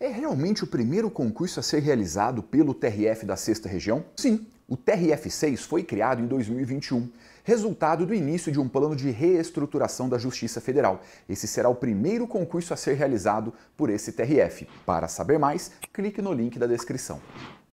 É realmente o primeiro concurso a ser realizado pelo TRF da Sexta Região? Sim, o TRF6 foi criado em 2021, resultado do início de um plano de reestruturação da Justiça Federal. Esse será o primeiro concurso a ser realizado por esse TRF. Para saber mais, clique no link da descrição.